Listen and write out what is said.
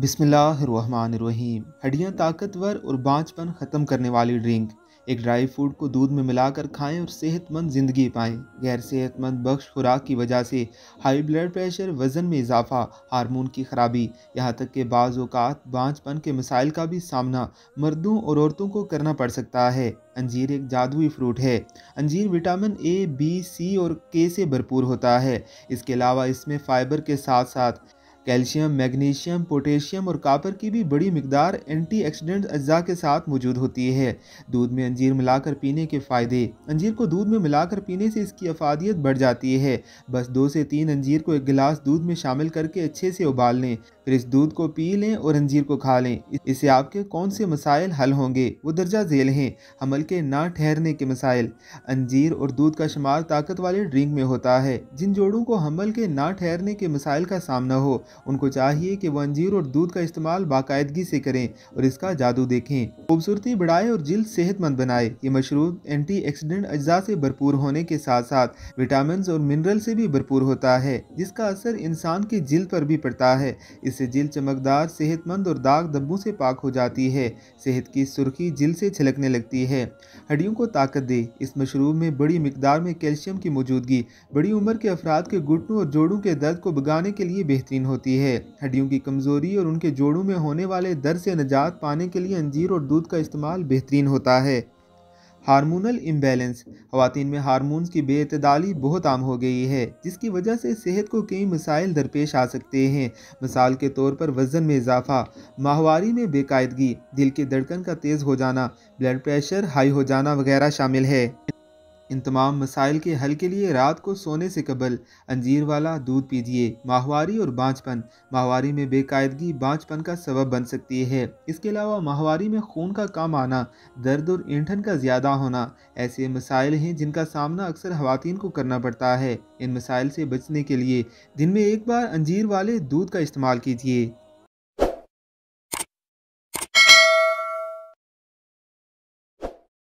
बिसमीम हड्डियाँ ताकतवर और बाँचपन ख़त्म करने वाली ड्रिंक एक ड्राई फ्रूट को दूध में मिलाकर खाएं और सेहतमंद ज़िंदगी पाएं गैर सेहतमंद बख्श खुराक की वजह से हाई ब्लड प्रेशर वज़न में इजाफा हार्मोन की खराबी यहाँ तक के बाज़ अवत बाँचपन के मसाइल का भी सामना मर्दों और औरतों को करना पड़ सकता है अंजीर एक जादुई फ्रूट है अंजीर विटामिन ए बी सी और के से भरपूर होता है इसके अलावा इसमें फ़ाइबर के साथ साथ कैल्शियम मैग्नीशियम पोटेशियम और कापर की भी बड़ी मकदार एंटी एक्सीडेंट अज्जा के साथ मौजूद होती है दूध में अंजीर मिलाकर पीने के फ़ायदे अंजीर को दूध में मिलाकर पीने से इसकी अफादियत बढ़ जाती है बस दो से तीन अंजीर को एक गिलास दूध में शामिल करके अच्छे से उबाल लें फिर इस दूध को पी लें और अंजीर को खा लें इससे आपके कौन से मसाइल हल होंगे वो दर्जा झेल हैं हमल के ना ठहरने के मसाइल अंजीर और दूध का शुमार ताकत वाले ड्रिंक में होता है जिन जोड़ों को हमल के ना ठहरने के मसाइल का सामना हो उनको चाहिए कि वह अंजीर और दूध का इस्तेमाल बाकायदगी से करें और इसका जादू देखें खूबसूरती बढ़ाए और जल्द सेहतमंद बनाए ये मशरूब एंटी एक्सीडेंट अज्जा से भरपूर होने के साथ साथ विटामिन और मिनरल से भी भरपूर होता है जिसका असर इंसान की जल्द पर भी पड़ता है इससे जिल चमकदार सेहतमंद और दाग धब्बों से पाक हो जाती है सेहत की सुर्खी जिल से छलकने लगती है हड्डियों को ताकत दे इस मशरूब में बड़ी मकदार में कैल्शियम की मौजूदगी बड़ी उम्र के अफराद के घुटनों और जोड़ों के दर्द को भगाने के लिए बेहतरीन होती है हड्डियों की कमज़ोरी और उनके जोड़ों में होने वाले दर्द से निजात पाने के लिए अंजीर और दूध का इस्तेमाल बेहतरीन होता है हार्मोनल इम्बेलेंस खातन में हारमोन्स की बेतदाली बहुत आम हो गई है जिसकी वजह से सेहत को कई मसाइल दरपेश आ सकते हैं मिसाल के तौर पर वज़न में इजाफा माहवारी में बेकायदगी दिल की धड़कन का तेज़ हो जाना ब्लड प्रेशर हाई हो जाना वगैरह शामिल है इन तमाम मसाइल के हल के लिए रात को सोने से कबल अंजीर वाला दूध पीजिए माहवारी और बाँचपन माहवारी में बेकायदगी बाँचपन का सबब बन सकती है इसके अलावा माहवारी में खून का कम आना दर्द और ईंधन का ज़्यादा होना ऐसे मसाइल हैं जिनका सामना अक्सर खातन को करना पड़ता है इन मसाइल से बचने के लिए दिन में एक बार अंजीर वाले दूध का इस्तेमाल कीजिए